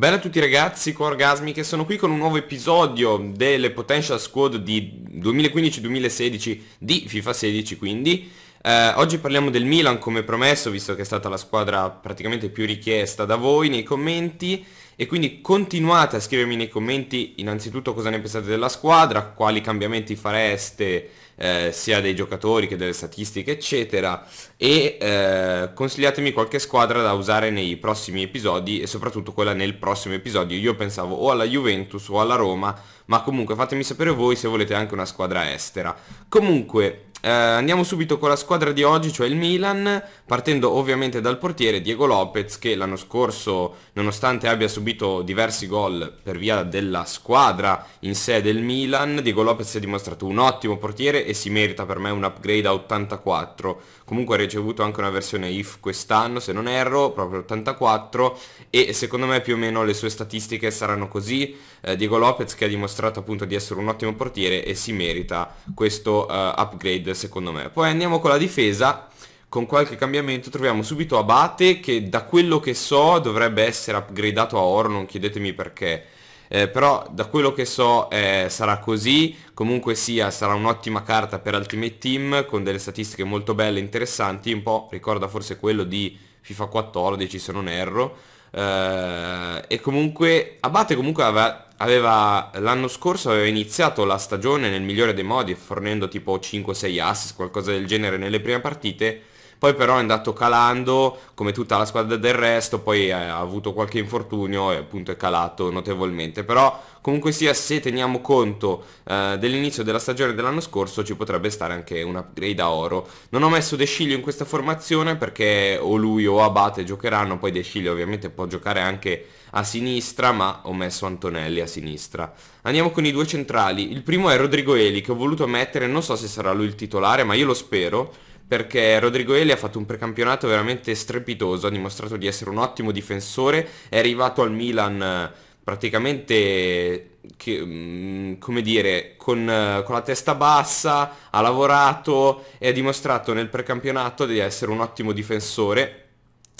Bene a tutti ragazzi, qua Orgasmi che sono qui con un nuovo episodio delle Potential Squad di 2015-2016 di FIFA 16 quindi eh, Oggi parliamo del Milan come promesso visto che è stata la squadra praticamente più richiesta da voi nei commenti e quindi continuate a scrivermi nei commenti innanzitutto cosa ne pensate della squadra, quali cambiamenti fareste eh, sia dei giocatori che delle statistiche eccetera e eh, consigliatemi qualche squadra da usare nei prossimi episodi e soprattutto quella nel prossimo episodio io pensavo o alla Juventus o alla Roma ma comunque fatemi sapere voi se volete anche una squadra estera comunque eh, andiamo subito con la squadra di oggi, cioè il Milan, partendo ovviamente dal portiere Diego Lopez che l'anno scorso, nonostante abbia subito diversi gol per via della squadra in sé del Milan, Diego Lopez si è dimostrato un ottimo portiere e si merita per me un upgrade a 84. Comunque ha ricevuto anche una versione IF quest'anno, se non erro, proprio 84 e secondo me più o meno le sue statistiche saranno così. Eh, Diego Lopez che ha dimostrato appunto di essere un ottimo portiere e si merita questo eh, upgrade secondo me. Poi andiamo con la difesa con qualche cambiamento troviamo subito Abate che da quello che so dovrebbe essere upgradato a oro, non chiedetemi perché eh, però da quello che so eh, sarà così, comunque sia sarà un'ottima carta per Ultimate Team con delle statistiche molto belle e interessanti, un po' ricorda forse quello di FIFA 14 se non erro, eh, e comunque Abate comunque aveva, aveva l'anno scorso aveva iniziato la stagione nel migliore dei modi fornendo tipo 5-6 assist, qualcosa del genere nelle prime partite, poi però è andato calando come tutta la squadra del resto, poi eh, ha avuto qualche infortunio e appunto è calato notevolmente. Però comunque sia se teniamo conto eh, dell'inizio della stagione dell'anno scorso ci potrebbe stare anche un upgrade a oro. Non ho messo De Sciglio in questa formazione perché o lui o Abate giocheranno, poi De Sciglio ovviamente può giocare anche a sinistra ma ho messo Antonelli a sinistra. Andiamo con i due centrali, il primo è Rodrigo Eli che ho voluto mettere, non so se sarà lui il titolare ma io lo spero perché Rodrigo Eli ha fatto un precampionato veramente strepitoso, ha dimostrato di essere un ottimo difensore, è arrivato al Milan eh, praticamente che, mm, come dire, con, eh, con, la testa bassa, ha lavorato e ha dimostrato nel precampionato di essere un ottimo difensore.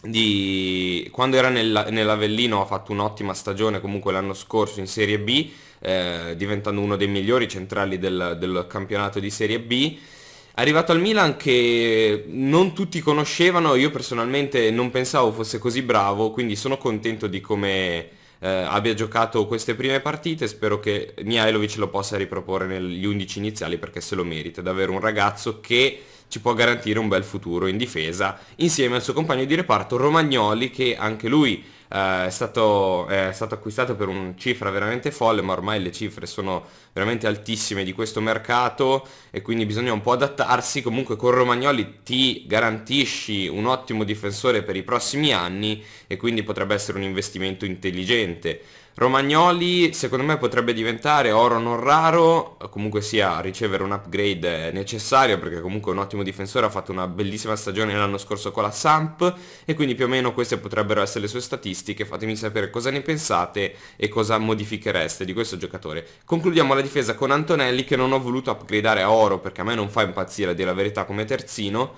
Di... Quando era nel, nell'Avellino ha fatto un'ottima stagione comunque l'anno scorso in Serie B, eh, diventando uno dei migliori centrali del, del campionato di Serie B. Arrivato al Milan che non tutti conoscevano, io personalmente non pensavo fosse così bravo, quindi sono contento di come eh, abbia giocato queste prime partite, spero che Mihailovic lo possa riproporre negli 11 iniziali perché se lo merita, davvero un ragazzo che ci può garantire un bel futuro in difesa insieme al suo compagno di reparto Romagnoli che anche lui eh, è, stato, eh, è stato acquistato per una cifra veramente folle, ma ormai le cifre sono veramente altissime di questo mercato e quindi bisogna un po' adattarsi. Comunque con Romagnoli ti garantisci un ottimo difensore per i prossimi anni e quindi potrebbe essere un investimento intelligente. Romagnoli secondo me potrebbe diventare oro non raro, comunque sia ricevere un upgrade necessario perché comunque è un ottimo difensore, ha fatto una bellissima stagione l'anno scorso con la Samp e quindi più o meno queste potrebbero essere le sue statistiche, fatemi sapere cosa ne pensate e cosa modifichereste di questo giocatore. Concludiamo la difesa con Antonelli che non ho voluto upgradare a oro perché a me non fa impazzire a dire la verità come terzino,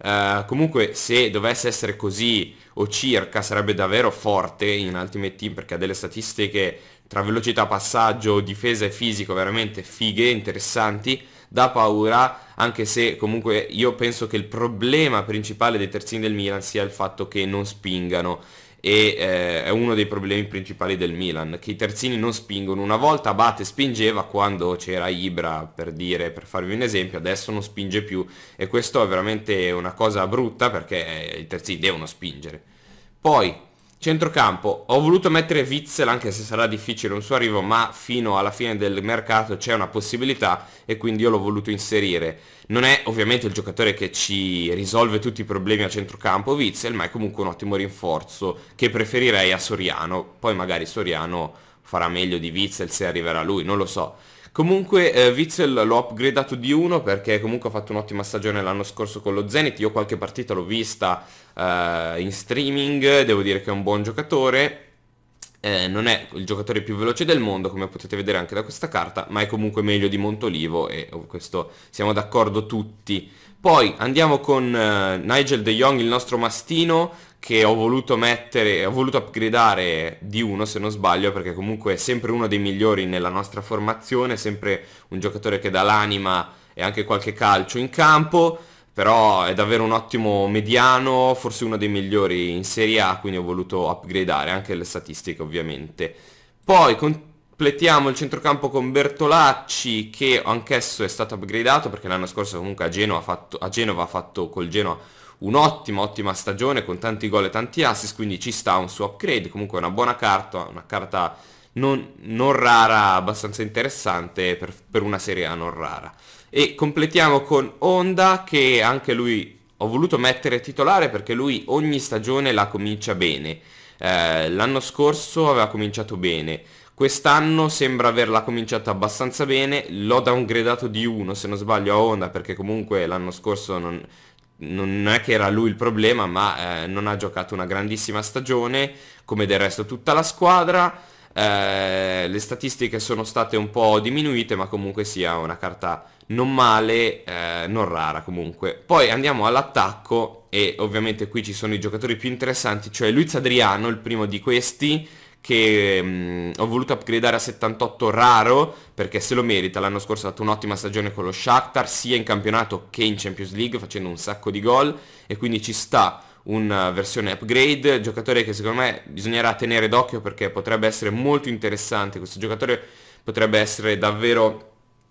eh, comunque se dovesse essere così o circa sarebbe davvero forte in Ultimate Team perché ha delle statistiche tra velocità, passaggio, difesa e fisico veramente fighe, interessanti, da paura, anche se comunque io penso che il problema principale dei terzini del Milan sia il fatto che non spingano e eh, è uno dei problemi principali del Milan, che i terzini non spingono. Una volta Abate spingeva quando c'era Ibra, per dire, per farvi un esempio, adesso non spinge più e questo è veramente una cosa brutta perché eh, i terzini devono spingere. Poi Centrocampo, ho voluto mettere Witzel anche se sarà difficile un suo arrivo ma fino alla fine del mercato c'è una possibilità e quindi io l'ho voluto inserire. Non è ovviamente il giocatore che ci risolve tutti i problemi a centrocampo Witzel ma è comunque un ottimo rinforzo che preferirei a Soriano, poi magari Soriano farà meglio di Witzel se arriverà lui, non lo so. Comunque eh, Witzel l'ho upgradato di uno perché comunque ha fatto un'ottima stagione l'anno scorso con lo Zenit, io qualche partita l'ho vista eh, in streaming, devo dire che è un buon giocatore, eh, non è il giocatore più veloce del mondo come potete vedere anche da questa carta, ma è comunque meglio di Montolivo e oh, questo siamo d'accordo tutti. Poi andiamo con eh, Nigel De Jong, il nostro mastino, che ho voluto mettere, ho voluto upgradare di uno se non sbaglio perché comunque è sempre uno dei migliori nella nostra formazione, sempre un giocatore che dà l'anima e anche qualche calcio in campo, però è davvero un ottimo mediano, forse uno dei migliori in Serie A, quindi ho voluto upgradare anche le statistiche ovviamente. Poi completiamo il centrocampo con Bertolacci che anch'esso è stato upgradato perché l'anno scorso comunque a Genova ha fatto, a Genova ha fatto col Genoa un'ottima, ottima stagione con tanti gol e tanti assist, quindi ci sta un suo upgrade, comunque è una buona carta, una carta non, non rara, abbastanza interessante per, per una serie A non rara. E completiamo con Honda che anche lui ho voluto mettere titolare perché lui ogni stagione la comincia bene. Eh, l'anno scorso aveva cominciato bene, quest'anno sembra averla cominciata abbastanza bene, l'ho downgradato di uno se non sbaglio a Honda perché comunque l'anno scorso non, non è che era lui il problema, ma eh, non ha giocato una grandissima stagione, come del resto tutta la squadra. Eh, le statistiche sono state un po' diminuite, ma comunque sia una carta non male, eh, non rara comunque. Poi andiamo all'attacco e ovviamente qui ci sono i giocatori più interessanti, cioè Luiz Adriano, il primo di questi, che mh, mm, ho voluto upgradare a 78 raro perché se lo merita, l'anno scorso ha fatto un'ottima stagione con lo Shakhtar sia in campionato che in Champions League facendo un sacco di gol e quindi ci sta una eh, versione upgrade, giocatore che secondo me bisognerà tenere d'occhio perché potrebbe essere molto interessante, questo giocatore potrebbe essere davvero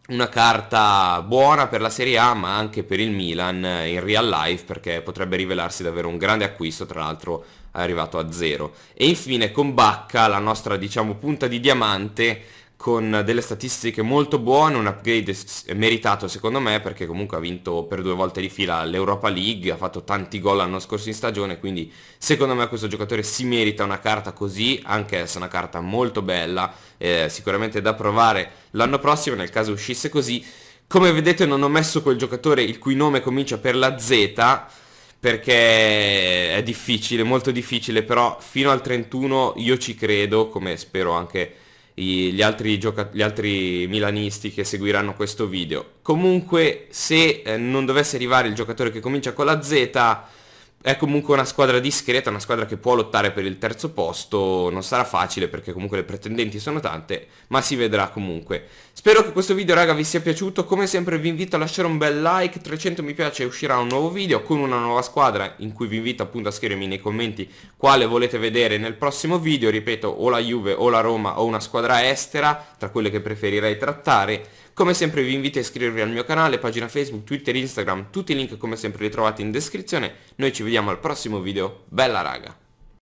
una carta buona per la Serie A ma anche per il Milan eh, in real life perché potrebbe rivelarsi davvero un grande acquisto, tra l'altro arrivato a zero. E infine con Bacca, la nostra diciamo punta di diamante, con delle statistiche molto buone, un upgrade meritato secondo me perché comunque ha vinto per due volte di fila l'Europa League, ha fatto tanti gol l'anno scorso in stagione, quindi secondo me questo giocatore si merita una carta così, anche se è una carta molto bella, eh, sicuramente da provare l'anno prossimo nel caso uscisse così. Come vedete non ho messo quel giocatore il cui nome comincia per la Z, perché è difficile, molto difficile, però fino al 31 io ci credo, come spero anche gli altri, gioca- gli altri milanisti che seguiranno questo video. Comunque se eh, non dovesse arrivare il giocatore che comincia con la Z è comunque una squadra discreta, una squadra che può lottare per il terzo posto, non sarà facile perché comunque le pretendenti sono tante, ma si vedrà comunque. Spero che questo video raga vi sia piaciuto, come sempre vi invito a lasciare un bel like, 300 mi piace e uscirà un nuovo video con una nuova squadra in cui vi invito appunto a scrivermi nei commenti quale volete vedere nel prossimo video, ripeto o la Juve o la Roma o una squadra estera, tra quelle che preferirei trattare. Come sempre vi invito a iscrivervi al mio canale, pagina Facebook, Twitter, Instagram, tutti i link come sempre li trovate in descrizione. Noi ci vediamo al prossimo video, bella raga!